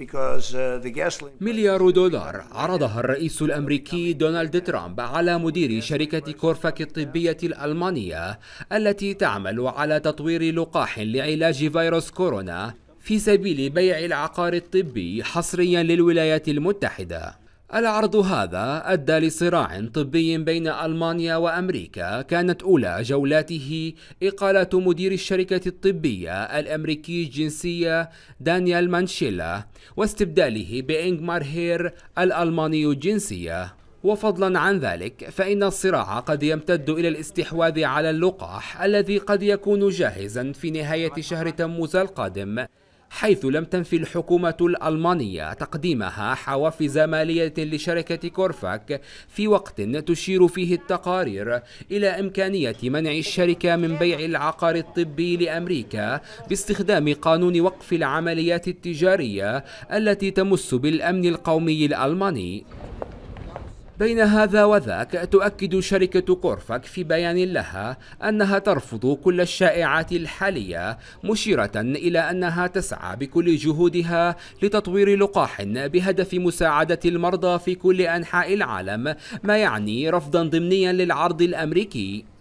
Uh, مليار دولار عرضها الرئيس الامريكي دونالد ترامب على مدير شركه كورفاك الطبيه الالمانيه التي تعمل على تطوير لقاح لعلاج فيروس كورونا في سبيل بيع العقار الطبي حصريا للولايات المتحده العرض هذا أدى لصراع طبي بين ألمانيا وأمريكا كانت أولى جولاته إقالة مدير الشركة الطبية الأمريكي الجنسية دانيال مانشيلا واستبداله بإنغمار هير الألماني الجنسية وفضلا عن ذلك فإن الصراع قد يمتد إلى الاستحواذ على اللقاح الذي قد يكون جاهزا في نهاية شهر تموز القادم حيث لم تنفي الحكومة الألمانية تقديمها حوافز مالية لشركة كورفاك في وقت تشير فيه التقارير إلى إمكانية منع الشركة من بيع العقار الطبي لأمريكا باستخدام قانون وقف العمليات التجارية التي تمس بالأمن القومي الألماني بين هذا وذاك تؤكد شركة كورفاك في بيان لها أنها ترفض كل الشائعات الحالية مشيرة إلى أنها تسعى بكل جهودها لتطوير لقاح بهدف مساعدة المرضى في كل أنحاء العالم ما يعني رفضا ضمنيا للعرض الأمريكي